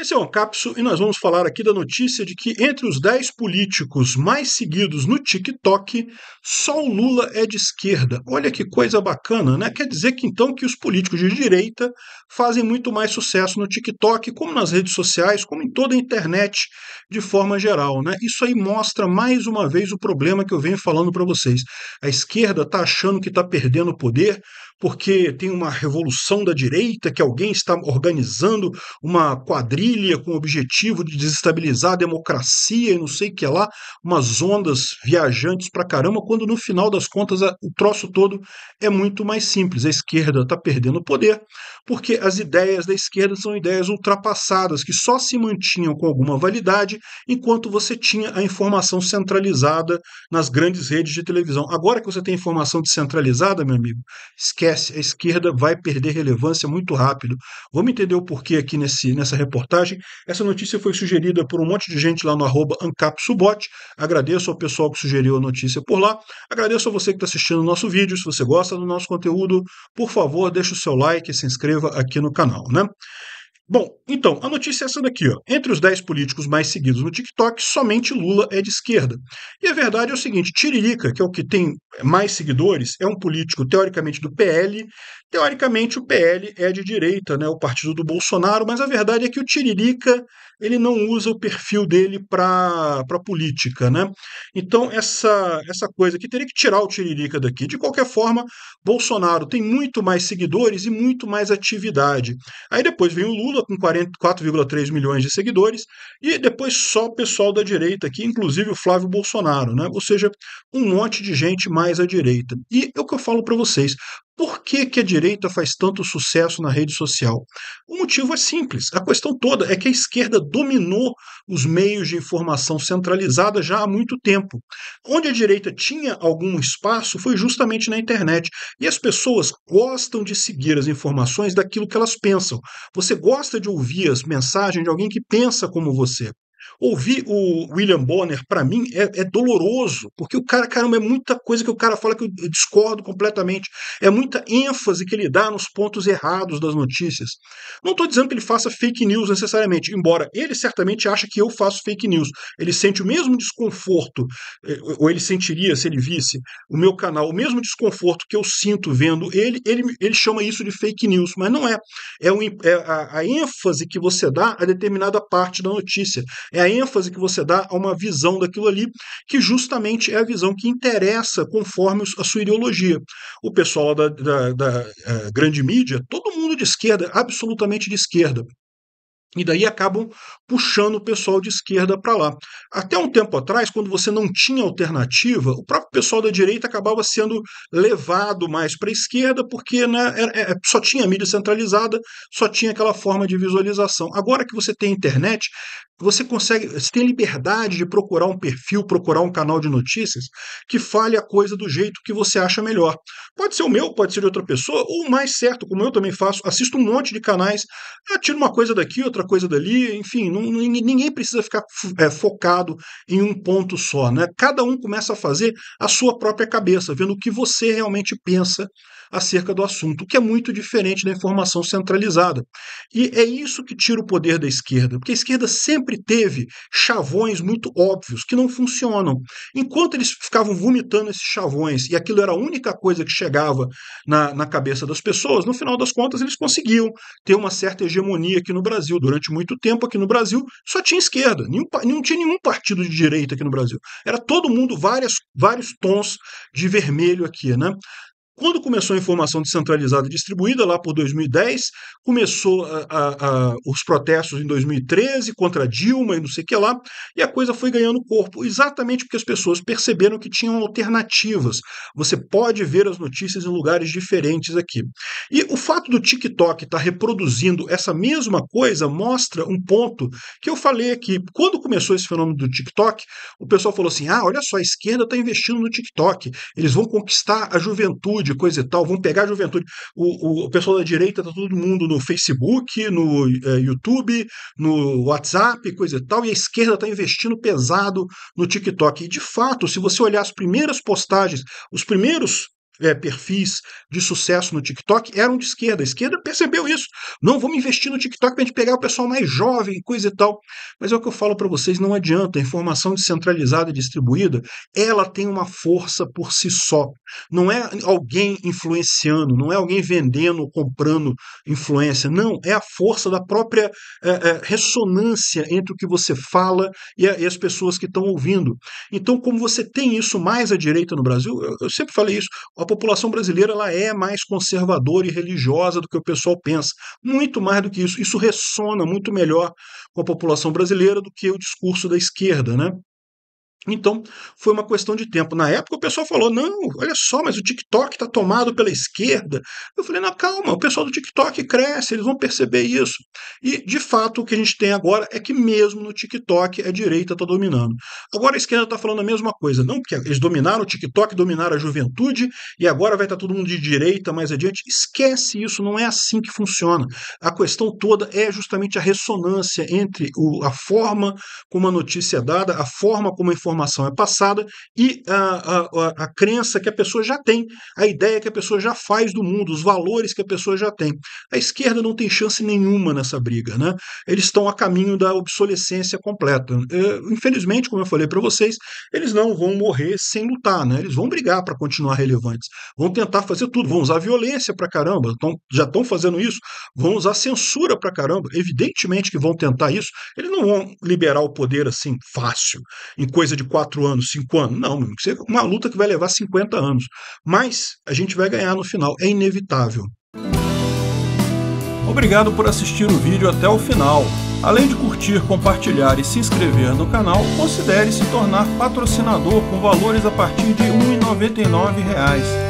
Esse é o Capso e nós vamos falar aqui da notícia de que entre os 10 políticos mais seguidos no TikTok, só o Lula é de esquerda. Olha que coisa bacana, né? Quer dizer que então que os políticos de direita fazem muito mais sucesso no TikTok, como nas redes sociais, como em toda a internet de forma geral, né? Isso aí mostra mais uma vez o problema que eu venho falando para vocês. A esquerda tá achando que tá perdendo o poder porque tem uma revolução da direita, que alguém está organizando uma quadrilha Brasília com o objetivo de desestabilizar a democracia e não sei o que lá, umas ondas viajantes pra caramba, quando no final das contas o troço todo é muito mais simples. A esquerda está perdendo poder, porque as ideias da esquerda são ideias ultrapassadas, que só se mantinham com alguma validade enquanto você tinha a informação centralizada nas grandes redes de televisão. Agora que você tem informação descentralizada, meu amigo, esquece, a esquerda vai perder relevância muito rápido. Vamos entender o porquê aqui nesse, nessa reportagem mensagem. Essa notícia foi sugerida por um monte de gente lá no arroba AncapSubot. Agradeço ao pessoal que sugeriu a notícia por lá. Agradeço a você que está assistindo o nosso vídeo. Se você gosta do nosso conteúdo, por favor, deixe o seu like e se inscreva aqui no canal. Né? Bom, então, a notícia é essa daqui, ó. Entre os 10 políticos mais seguidos no TikTok, somente Lula é de esquerda. E a verdade é o seguinte: Tiririca, que é o que tem mais seguidores é um político teoricamente do PL. Teoricamente o PL é de direita, né, o partido do Bolsonaro, mas a verdade é que o Tiririca ele não usa o perfil dele para política, né? Então essa essa coisa que teria que tirar o Tiririca daqui. De qualquer forma, Bolsonaro tem muito mais seguidores e muito mais atividade. Aí depois vem o Lula com 4,3 milhões de seguidores e depois só o pessoal da direita aqui, inclusive o Flávio Bolsonaro, né? Ou seja, um monte de gente mais mais a direita. E é o que eu falo para vocês. Por que, que a direita faz tanto sucesso na rede social? O motivo é simples. A questão toda é que a esquerda dominou os meios de informação centralizada já há muito tempo. Onde a direita tinha algum espaço foi justamente na internet. E as pessoas gostam de seguir as informações daquilo que elas pensam. Você gosta de ouvir as mensagens de alguém que pensa como você. Ouvir o William Bonner, para mim, é, é, doloroso, porque o cara, caramba, é muita coisa que o cara fala que eu discordo completamente. É muita ênfase que ele dá nos pontos errados das notícias. Não estou dizendo que ele faça fake news necessariamente, embora ele certamente ache que eu faço fake news. Ele sente o mesmo desconforto, eh, ou ele sentiria se ele visse o meu canal, o mesmo desconforto que eu sinto vendo ele. Ele, ele chama isso de fake news, mas não é. É, um, é a, a ênfase que você dá a determinada parte da notícia. É a ênfase que você dá a uma visão daquilo ali, que justamente é a visão que interessa conforme a sua ideologia. O pessoal da, da, da eh, grande mídia, todo mundo de esquerda, absolutamente de esquerda. E daí acabam puxando o pessoal de esquerda para lá. Até um tempo atrás, quando você não tinha alternativa, o próprio pessoal da direita acabava sendo levado mais para a esquerda, porque né, é, só tinha mídia centralizada, só tinha aquela forma de visualização. Agora que você tem internet, você consegue, você tem liberdade de procurar um perfil, procurar um canal de notícias que fale a coisa do jeito que você acha melhor. Pode ser o meu, pode ser de outra pessoa, ou mais certo, como eu também faço, assisto um monte de canais, tiro uma coisa daqui, outra outra coisa dali, enfim, não, ninguém precisa ficar é, focado em um ponto só, né? Cada um começa a fazer a sua própria cabeça, vendo o que você realmente pensa acerca do assunto, o que é muito diferente da informação centralizada. E é isso que tira o poder da esquerda, porque a esquerda sempre teve chavões muito óbvios que não funcionam. Enquanto eles ficavam vomitando esses chavões e aquilo era a única coisa que chegava na, na cabeça das pessoas, no final das contas eles conseguiam ter uma certa hegemonia aqui no Brasil durante muito tempo aqui no Brasil só tinha esquerda, nenhum, não tinha nenhum partido de direita aqui no Brasil. Era todo mundo várias, vários tons de vermelho aqui, né? Quando começou a informação descentralizada e distribuída, lá por 2010, começou a, a, a, os protestos em 2013 contra Dilma e não sei o que lá, e a coisa foi ganhando corpo, exatamente porque as pessoas perceberam que tinham alternativas. Você pode ver as notícias em lugares diferentes aqui. E o fato do TikTok estar tá reproduzindo essa mesma coisa mostra um ponto que eu falei aqui. Quando começou esse fenômeno do TikTok, o pessoal falou assim: ah, olha só, a esquerda está investindo no TikTok, eles vão conquistar a juventude juventude, coisa e tal, vão pegar a juventude. O, o, o pessoal da direita tá todo mundo no Facebook, no eh, YouTube, no WhatsApp, coisa e tal, e a esquerda está investindo pesado no TikTok. E de fato, se você olhar as primeiras postagens, os primeiros é, perfis de sucesso no TikTok eram de esquerda. A esquerda percebeu isso. Não vamos investir no TikTok para a gente pegar o pessoal mais jovem e coisa e tal. Mas é o que eu falo para vocês: não adianta. A informação descentralizada e distribuída ela tem uma força por si só. Não é alguém influenciando, não é alguém vendendo ou comprando influência. Não, é a força da própria é, é, ressonância entre o que você fala e, a, e as pessoas que estão ouvindo. Então, como você tem isso mais à direita no Brasil, eu, eu sempre falei isso população brasileira ela é mais conservadora e religiosa do que o pessoal pensa. Muito mais do que isso. Isso ressona muito melhor com a população brasileira do que o discurso da esquerda. Né? Então, foi uma questão de tempo. Na época, o pessoal falou: não, olha só, mas o TikTok está tomado pela esquerda. Eu falei: não, calma, o pessoal do TikTok cresce, eles vão perceber isso. E, de fato, o que a gente tem agora é que, mesmo no TikTok, a direita está dominando. Agora a esquerda está falando a mesma coisa. Não, porque eles dominaram o TikTok, dominaram a juventude, e agora vai estar tá todo mundo de direita mais adiante. Esquece isso, não é assim que funciona. A questão toda é justamente a ressonância entre o, a forma como a notícia é dada, a forma como a informação informação é passada e a, a, a crença que a pessoa já tem, a ideia que a pessoa já faz do mundo, os valores que a pessoa já tem. A esquerda não tem chance nenhuma nessa briga. Né? Eles estão a caminho da obsolescência completa. infelizmente, como eu falei para vocês, eles não vão morrer sem lutar. Né? Eles vão brigar para continuar relevantes. Vão tentar fazer tudo. Vão usar violência para caramba. Tão, já estão fazendo isso. Vão usar censura para caramba. Evidentemente que vão tentar isso. Eles não vão liberar o poder assim fácil, em coisa de de quatro anos, cinco anos. Não, meu, é uma luta que vai levar 50 anos. Mas a gente vai ganhar no final, é inevitável. Obrigado por assistir o vídeo até o final. Além de curtir, compartilhar e se inscrever no canal, considere se tornar patrocinador com valores a partir de R$ 1,99